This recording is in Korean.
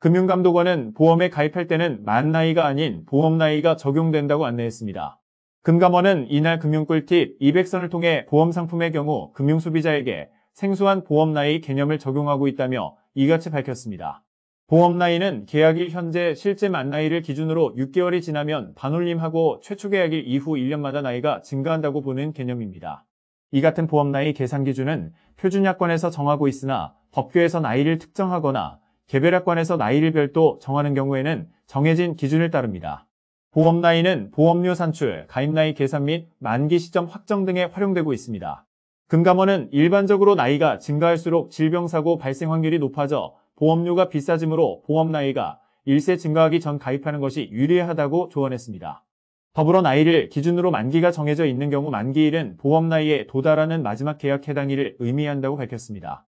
금융감독원은 보험에 가입할 때는 만 나이가 아닌 보험 나이가 적용된다고 안내했습니다. 금감원은 이날 금융꿀팁 200선을 통해 보험 상품의 경우 금융소비자에게 생소한 보험 나이 개념을 적용하고 있다며 이같이 밝혔습니다. 보험 나이는 계약일 현재 실제 만 나이를 기준으로 6개월이 지나면 반올림하고 최초 계약일 이후 1년마다 나이가 증가한다고 보는 개념입니다. 이 같은 보험 나이 계산 기준은 표준약관에서 정하고 있으나 법규에서 나이를 특정하거나 개별약관에서 나이를 별도 정하는 경우에는 정해진 기준을 따릅니다. 보험 나이는 보험료 산출, 가입 나이 계산 및 만기 시점 확정 등에 활용되고 있습니다. 금감원은 일반적으로 나이가 증가할수록 질병사고 발생 확률이 높아져 보험료가 비싸지므로 보험 나이가 1세 증가하기 전 가입하는 것이 유리하다고 조언했습니다. 더불어 나이를 기준으로 만기가 정해져 있는 경우 만기일은 보험 나이에 도달하는 마지막 계약 해당일을 의미한다고 밝혔습니다.